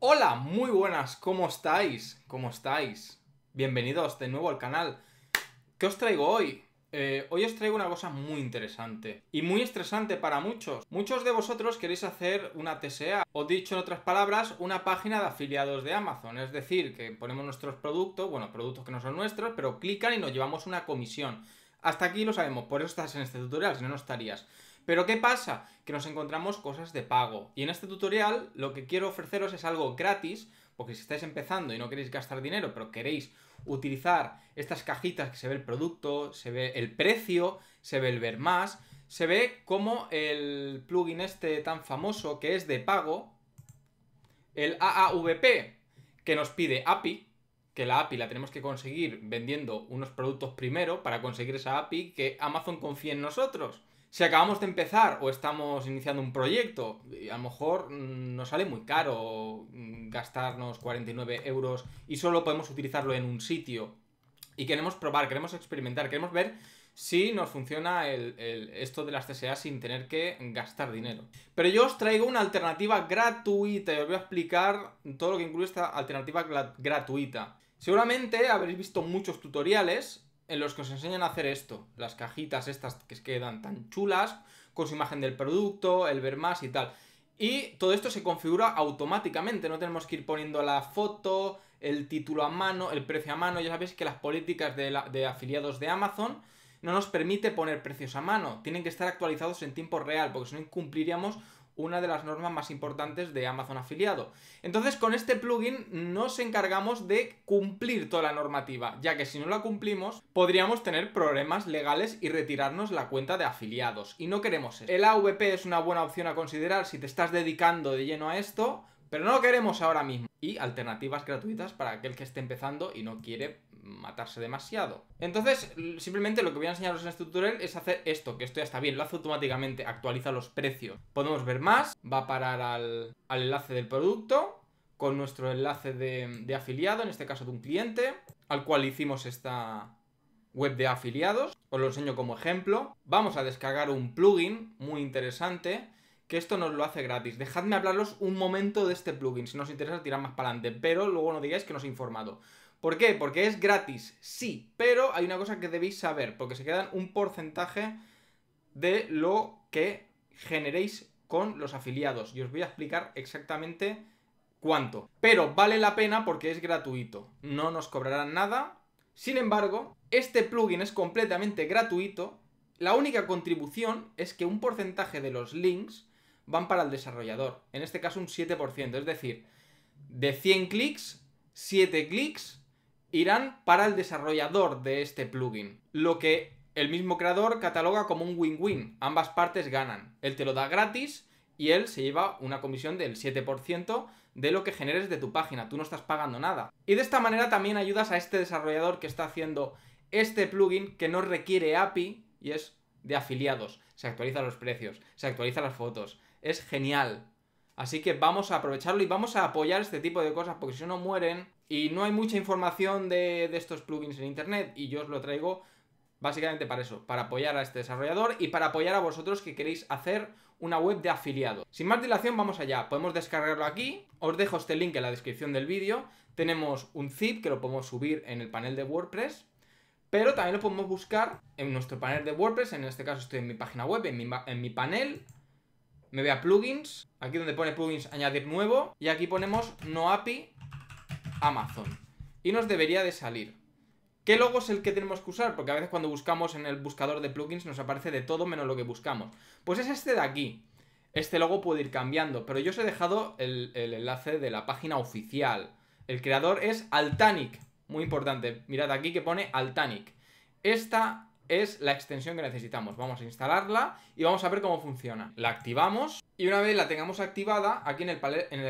Hola, muy buenas, ¿cómo estáis? ¿Cómo estáis? Bienvenidos de nuevo al canal. ¿Qué os traigo hoy? Eh, hoy os traigo una cosa muy interesante y muy estresante para muchos. Muchos de vosotros queréis hacer una TSA, o dicho en otras palabras, una página de afiliados de Amazon. Es decir, que ponemos nuestros productos, bueno, productos que no son nuestros, pero clican y nos llevamos una comisión. Hasta aquí lo sabemos, por eso estás en este tutorial, si no, no estarías. Pero ¿qué pasa? Que nos encontramos cosas de pago. Y en este tutorial lo que quiero ofreceros es algo gratis, porque si estáis empezando y no queréis gastar dinero, pero queréis utilizar estas cajitas que se ve el producto, se ve el precio, se ve el ver más, se ve como el plugin este tan famoso que es de pago, el AAVP, que nos pide API, que la API la tenemos que conseguir vendiendo unos productos primero para conseguir esa API que Amazon confía en nosotros si acabamos de empezar o estamos iniciando un proyecto, a lo mejor mm, nos sale muy caro mm, gastarnos 49 euros y solo podemos utilizarlo en un sitio. Y queremos probar, queremos experimentar, queremos ver si nos funciona el, esto de las TSA sin tener que gastar dinero. Pero yo os traigo una alternativa gratuita y os voy a explicar todo lo que incluye esta alternativa gratuita. Seguramente habréis visto muchos tutoriales en los que os enseñan a hacer esto. Las cajitas estas que quedan tan chulas, con su imagen del producto, el ver más y tal. Y todo esto se configura automáticamente, no tenemos que ir poniendo la foto, el título a mano, el precio a mano. Ya sabéis que las políticas de, afiliados de Amazon no nos permite poner precios a mano, tienen que estar actualizados en tiempo real, porque si no incumpliríamos una de las normas más importantes de Amazon afiliado. Entonces con este plugin nos encargamos de cumplir toda la normativa, ya que si no la cumplimos podríamos tener problemas legales y retirarnos la cuenta de afiliados. Y no queremos eso. El AVP es una buena opción a considerar si te estás dedicando de lleno a esto, pero no lo queremos ahora mismo. Y alternativas gratuitas para aquel que esté empezando y no quiere matarse demasiado. Entonces, simplemente lo que voy a enseñaros en este tutorial es hacer esto, que esto ya está bien, lo hace automáticamente, actualiza los precios. Podemos ver más, va a parar al, enlace del producto, con nuestro enlace de, de afiliado, en este caso de un cliente, al cual hicimos esta, web de afiliados, os lo enseño como ejemplo. Vamos a descargar un plugin muy interesante, que esto nos lo hace gratis. Dejadme hablaros un momento de este plugin, si os interesa tirar más para adelante, pero luego no digáis que no os he informado. ¿Por qué? Porque es gratis, sí, pero hay una cosa que debéis saber, porque se quedan un porcentaje de lo que generéis con los afiliados. Y os voy a explicar exactamente cuánto. Pero vale la pena porque es gratuito. No nos cobrarán nada. Sin embargo, este plugin es completamente gratuito. La única contribución es que un porcentaje de los links van para el desarrollador. En este caso un 7%. Es decir, de 100 clics, 7 clics irán para el desarrollador de este plugin, lo que el mismo creador cataloga como un win-win, ambas partes ganan, él te lo da gratis y él se lleva una comisión del 7% de lo que generes de tu página, tú no estás pagando nada. Y de esta manera también ayudas a este desarrollador que está haciendo este plugin que no requiere API y es de afiliados, se actualizan los precios, se actualizan las fotos, es genial. Así que vamos a aprovecharlo y vamos a apoyar este tipo de cosas porque si no mueren y no hay mucha información de, estos plugins en internet y yo os lo traigo básicamente para eso, para apoyar a este desarrollador y para apoyar a vosotros que queréis hacer una web de afiliados Sin más dilación, vamos allá. Podemos descargarlo aquí. Os dejo este link en la descripción del vídeo. Tenemos un zip que lo podemos subir en el panel de WordPress, pero también lo podemos buscar en nuestro panel de WordPress. En este caso estoy en mi página web, en mi, en mi panel. Me voy a plugins, aquí donde pone plugins añadir nuevo, y aquí ponemos no API Amazon. Y nos debería de salir. ¿Qué logo es el que tenemos que usar? Porque a veces cuando buscamos en el buscador de plugins nos aparece de todo menos lo que buscamos. Pues es este de aquí. Este logo puede ir cambiando, pero yo os he dejado el, enlace de la página oficial. El creador es Altanic, muy importante. Mirad aquí que pone Altanic. Esta es la extensión que necesitamos. Vamos a instalarla y vamos a ver cómo funciona. La activamos y una vez la tengamos activada, aquí en el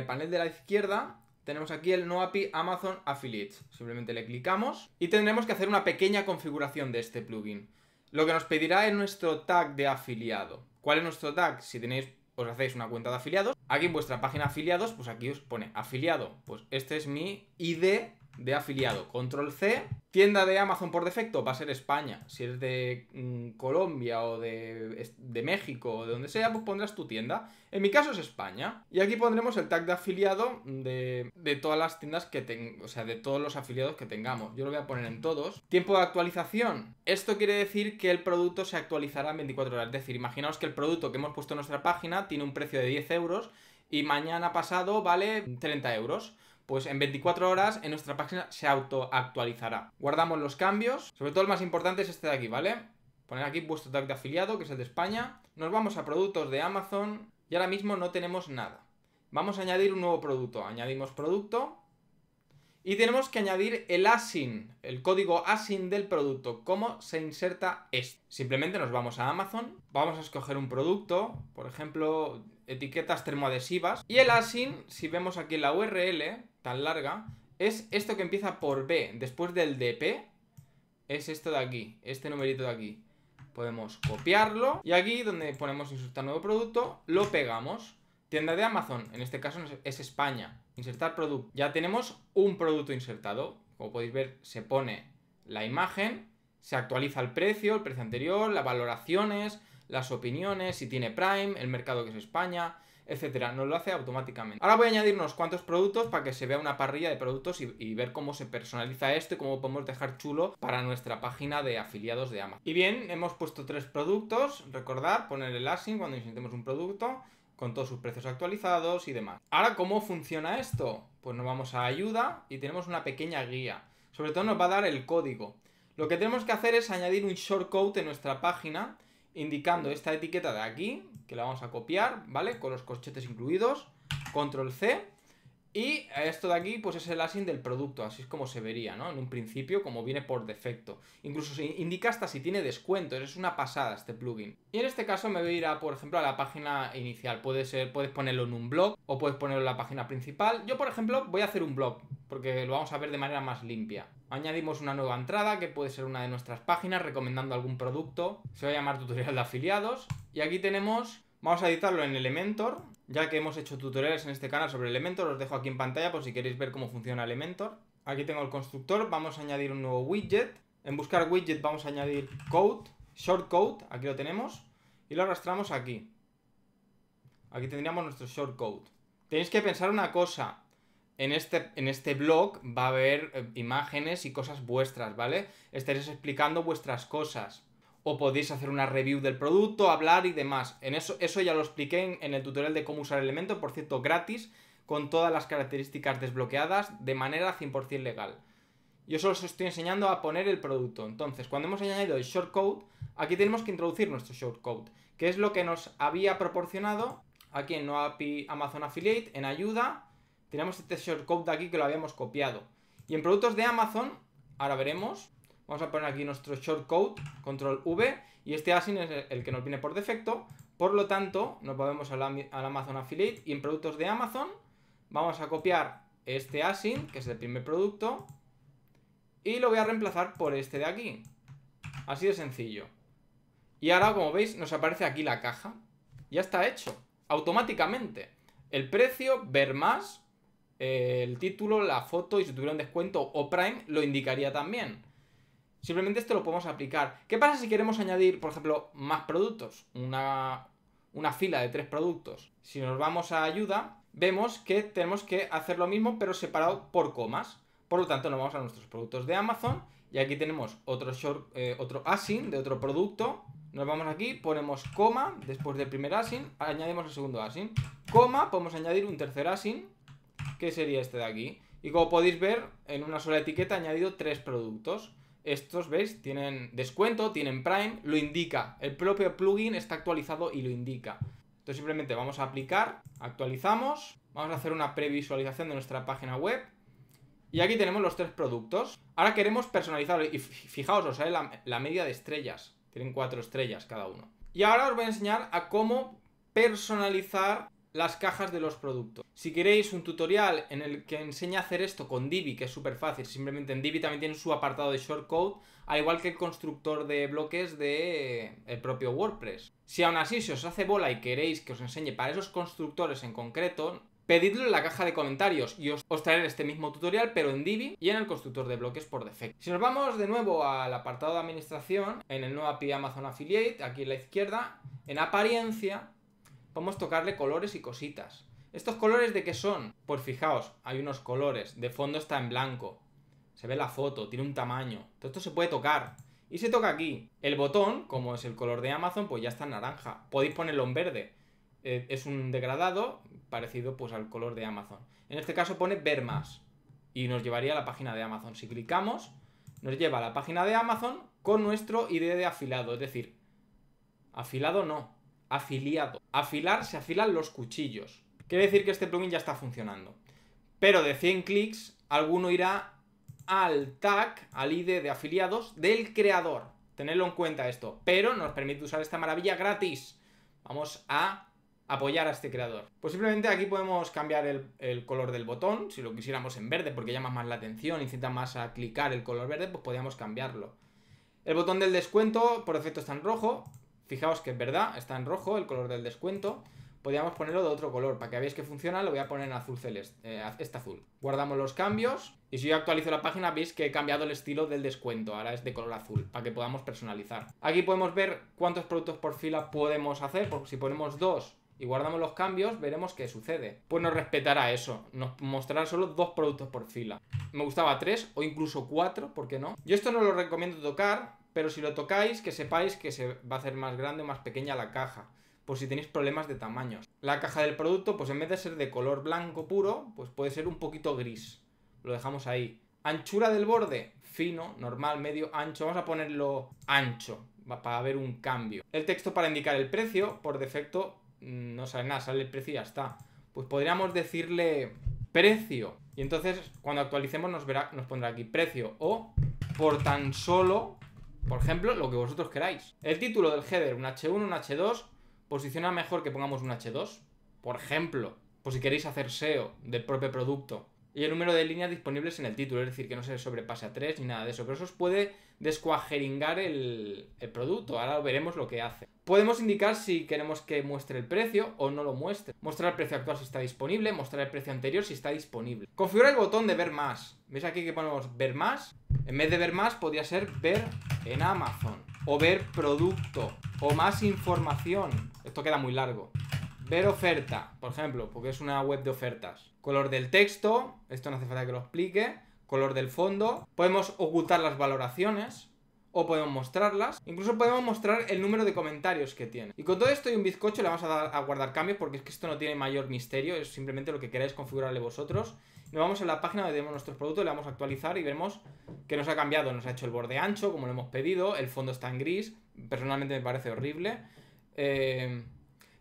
panel de la izquierda tenemos aquí el no API Amazon Affiliates. Simplemente le clicamos y tendremos que hacer una pequeña configuración de este plugin. Lo que nos pedirá es nuestro tag de afiliado. ¿Cuál es nuestro tag? Si tenéis, os hacéis una cuenta de afiliados. Aquí en vuestra página afiliados, pues aquí os pone afiliado. Pues este es mi ID de afiliado, control C. Tienda de Amazon por defecto va a ser España. Si eres de mm, Colombia o de, de México o de donde sea, pues pondrás tu tienda. En mi caso es España. Y aquí pondremos el tag de afiliado de, todas las tiendas que tengo, o sea, de todos los afiliados que tengamos. Yo lo voy a poner en todos. Tiempo de actualización. Esto quiere decir que el producto se actualizará en 24 horas. Es decir, imaginaos que el producto que hemos puesto en nuestra página tiene un precio de 10 euros y mañana pasado vale 30 euros pues en 24 horas en nuestra página se autoactualizará. Guardamos los cambios, sobre todo el más importante es este de aquí, ¿vale? Poner aquí vuestro tag de afiliado, que es el de España. Nos vamos a productos de Amazon y ahora mismo no tenemos nada. Vamos a añadir un nuevo producto. Añadimos producto y tenemos que añadir el ASIN, el código ASIN del producto. ¿Cómo se inserta esto? Simplemente nos vamos a Amazon, vamos a escoger un producto, por ejemplo, etiquetas termoadhesivas. Y el ASIN, si vemos aquí la URL tan larga, es esto que empieza por B, después del DP, es esto de aquí, este numerito de aquí. Podemos copiarlo y aquí donde ponemos insertar nuevo producto, lo pegamos. Tienda de Amazon, en este caso es España. Insertar producto. Ya tenemos un producto insertado. Como podéis ver, se pone la imagen, se actualiza el precio, el precio anterior, las valoraciones, las opiniones, si tiene Prime, el mercado que es España, etcétera. Nos lo hace automáticamente. Ahora voy a añadir unos cuantos productos para que se vea una parrilla de productos y, ver cómo se personaliza esto y cómo podemos dejar chulo para nuestra página de afiliados de Amazon. Y bien, hemos puesto tres productos. Recordar, poner el asin cuando insertemos un producto con todos sus precios actualizados y demás. Ahora, ¿cómo funciona esto? Pues nos vamos a ayuda y tenemos una pequeña guía. Sobre todo nos va a dar el código. Lo que tenemos que hacer es añadir un shortcode en nuestra página indicando esta etiqueta de aquí, que la vamos a copiar, ¿vale? Con los corchetes incluidos, control C, y esto de aquí, pues es el async del producto, así es como se vería, ¿no? En un principio, como viene por defecto. Incluso se indica hasta si tiene descuento es una pasada este plugin. Y en este caso me voy a ir, por ejemplo, a la página inicial. ser, puedes ponerlo en un blog o puedes ponerlo en la página principal. Yo, por ejemplo, voy a hacer un blog, porque lo vamos a ver de manera más limpia. Añadimos una nueva entrada, que puede ser una de nuestras páginas, recomendando algún producto. Se va a llamar tutorial de afiliados. Y aquí tenemos, vamos a editarlo en Elementor, ya que hemos hecho tutoriales en este canal sobre Elementor, os dejo aquí en pantalla por si queréis ver cómo funciona Elementor. Aquí tengo el constructor, vamos a añadir un nuevo widget. En buscar widget vamos a añadir code, shortcode, aquí lo tenemos, y lo arrastramos aquí. Aquí tendríamos nuestro shortcode. Tenéis que pensar una cosa, en este, en este, blog va a haber eh, imágenes y cosas vuestras, ¿vale? Estaréis explicando vuestras cosas o podéis hacer una review del producto, hablar y demás. En eso, eso ya lo expliqué en, el tutorial de cómo usar Elementor, por cierto, gratis, con todas las características desbloqueadas de manera 100% legal. Yo solo os estoy enseñando a poner el producto. Entonces, cuando hemos añadido el shortcode, aquí tenemos que introducir nuestro shortcode, que es lo que nos había proporcionado aquí en NoAPI Amazon Affiliate, en ayuda, tenemos este shortcode de aquí que lo habíamos copiado. Y en productos de Amazon, ahora veremos, Vamos a poner aquí nuestro shortcode, control V, y este ASIN es el que nos viene por defecto. Por lo tanto, nos volvemos al, Amazon Affiliate y en productos de Amazon vamos a copiar este ASIN, que es el primer producto, y lo voy a reemplazar por este de aquí. Así de sencillo. Y ahora, como veis, nos aparece aquí la caja. Ya está hecho, automáticamente. El precio, ver más, el título, la foto y si tuviera un descuento o Prime, lo indicaría también. Simplemente esto lo podemos aplicar. ¿Qué pasa si queremos añadir, por ejemplo, más productos? Una, fila de tres productos. Si nos vamos a ayuda, vemos que tenemos que hacer lo mismo, pero separado por comas. Por lo tanto, nos vamos a nuestros productos de Amazon y aquí tenemos otro, short, eh, otro async de otro producto. Nos vamos aquí, ponemos coma después del primer async, añadimos el segundo async. Coma, podemos añadir un tercer async, que sería este de aquí. Y como podéis ver, en una sola etiqueta he añadido tres productos. Estos, ¿veis? Tienen descuento, tienen Prime, lo indica. El propio plugin está actualizado y lo indica. Entonces simplemente vamos a aplicar, actualizamos, vamos a hacer una previsualización de nuestra página web. Y aquí tenemos los tres productos. Ahora queremos personalizar, y fijaos, os sale la media de estrellas. Tienen cuatro estrellas cada uno. Y ahora os voy a enseñar a cómo personalizar las cajas de los productos. Si queréis un tutorial en el que enseñe a hacer esto con Divi, que es súper fácil, simplemente en Divi también tiene su apartado de shortcode, al igual que el constructor de bloques de eh, el propio WordPress. Si aún así se os hace bola y queréis que os enseñe para esos constructores en concreto, pedidlo en la caja de comentarios y os, os traeré este mismo tutorial, pero en Divi y en el constructor de bloques por defecto. Si nos vamos de nuevo al apartado de administración, en el nuevo API Amazon Affiliate, aquí en la izquierda, en apariencia podemos tocarle colores y cositas. ¿Estos colores de qué son? Pues fijaos, hay unos colores, de fondo está en blanco, se ve la foto, tiene un tamaño, todo esto se puede tocar. Y se toca aquí. El botón, como es el color de Amazon, pues ya está en naranja. Podéis ponerlo en verde. Eh, es un degradado parecido pues, al color de Amazon. En este caso pone ver más. Y nos llevaría a la página de Amazon. Si clicamos, nos lleva a la página de Amazon con nuestro ID de afilado. Es decir, afilado no afiliado. Afilar se afilan los cuchillos. Quiere decir que este plugin ya está funcionando. Pero de 100 clics, alguno irá al tag, al ID de afiliados del creador. Tenedlo en cuenta esto. Pero nos permite usar esta maravilla gratis. Vamos a apoyar a este creador. Pues simplemente aquí podemos cambiar el, el, color del botón, si lo quisiéramos en verde porque llama más la atención, incita más a clicar el color verde, pues podríamos cambiarlo. El botón del descuento por defecto está en rojo, Fijaos que es verdad, está en rojo el color del descuento. Podríamos ponerlo de otro color. Para que veáis que funciona, lo voy a poner en azul celeste, eh, este azul. Guardamos los cambios. Y si yo actualizo la página, veis que he cambiado el estilo del descuento. Ahora es de color azul, para que podamos personalizar. Aquí podemos ver cuántos productos por fila podemos hacer. Porque si ponemos dos y guardamos los cambios, veremos qué sucede. Pues nos respetará eso. Nos mostrará solo dos productos por fila. Me gustaba tres o incluso cuatro, ¿por qué no? Yo esto no lo recomiendo tocar pero si lo tocáis, que sepáis que se va a hacer más grande o más pequeña la caja, por si tenéis problemas de tamaños. La caja del producto, pues en vez de ser de color blanco puro, pues puede ser un poquito gris. Lo dejamos ahí. Anchura del borde, fino, normal, medio, ancho. Vamos a ponerlo ancho, para ver un cambio. El texto para indicar el precio, por defecto mm, no sale nada, sale el precio y ya está. Pues podríamos decirle precio. Y entonces cuando actualicemos nos, verá, nos pondrá aquí precio o por tan solo por ejemplo, lo que vosotros queráis. El título del header, un H1, un H2, posiciona mejor que pongamos un H2. Por ejemplo, por pues si queréis hacer SEO del propio producto y el número de líneas disponibles en el título, es decir, que no se sobrepase a 3 ni nada de eso, pero eso os puede descuajeringar el, producto, ahora veremos lo que hace. Podemos indicar si queremos que muestre el precio o no lo muestre. Mostrar el precio actual si está disponible, mostrar el precio anterior si está disponible. Configura el botón de ver más. ¿Veis aquí que ponemos ver más? En vez de ver más, podría ser ver en Amazon. O ver producto. O más información. Esto queda muy largo. Ver oferta, por ejemplo, porque es una web de ofertas. Color del texto, esto no hace falta que lo explique. Color del fondo. Podemos ocultar las valoraciones o podemos mostrarlas. Incluso podemos mostrar el número de comentarios que tiene. Y con todo esto y un bizcocho le vamos a, dar, a guardar cambios porque es que esto no tiene mayor misterio, es simplemente lo que queráis configurarle vosotros. Nos vamos a la página donde tenemos nuestros productos, le vamos a actualizar y vemos que nos ha cambiado. Nos ha hecho el borde ancho, como lo hemos pedido, el fondo está en gris, personalmente me parece horrible. Eh,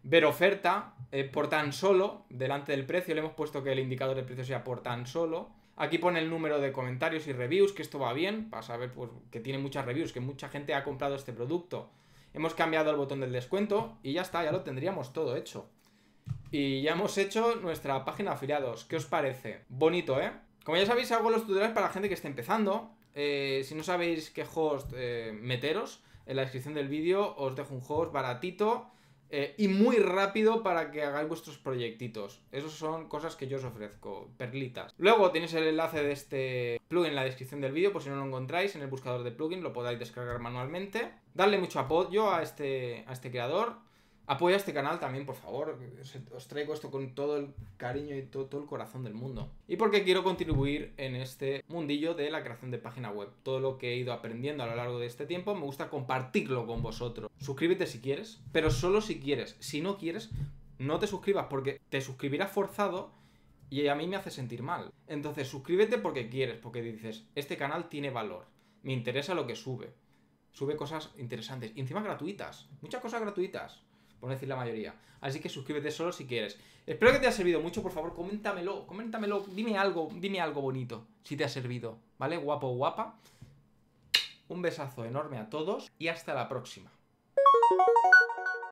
ver oferta eh, por tan solo, delante del precio, le hemos puesto que el indicador de precio sea por tan solo. Aquí pone el número de comentarios y reviews, que esto va bien, para saber pues, que tiene muchas reviews, que mucha gente ha comprado este producto. Hemos cambiado el botón del descuento y ya está, ya lo tendríamos todo hecho. Y ya hemos hecho nuestra página afiliados. ¿Qué os parece? Bonito, ¿eh? Como ya sabéis, hago los tutoriales para la gente que esté empezando. Eh, si no sabéis qué host eh, meteros, en la descripción del vídeo os dejo un host baratito eh, y muy rápido para que hagáis vuestros proyectitos. Esas son cosas que yo os ofrezco, perlitas. Luego tenéis el enlace de este plugin en la descripción del vídeo, por si no lo encontráis en el buscador de plugin, lo podáis descargar manualmente. Darle mucho apoyo a este, este creador. Apoya este canal también, por favor. Os traigo esto con todo el cariño y todo, el corazón del mundo. Y porque quiero contribuir en este mundillo de la creación de página web. Todo lo que he ido aprendiendo a lo largo de este tiempo, me gusta compartirlo con vosotros. Suscríbete si quieres, pero solo si quieres. Si no quieres, no te suscribas porque te suscribirás forzado y a mí me hace sentir mal. Entonces, suscríbete porque quieres, porque dices, este canal tiene valor, me interesa lo que sube. Sube cosas interesantes y encima gratuitas, muchas cosas gratuitas por decir la mayoría. Así que suscríbete solo si quieres. Espero que te haya servido mucho, por favor, coméntamelo, coméntamelo, dime algo, dime algo bonito, si te ha servido, ¿vale? Guapo, o guapa. Un besazo enorme a todos y hasta la próxima.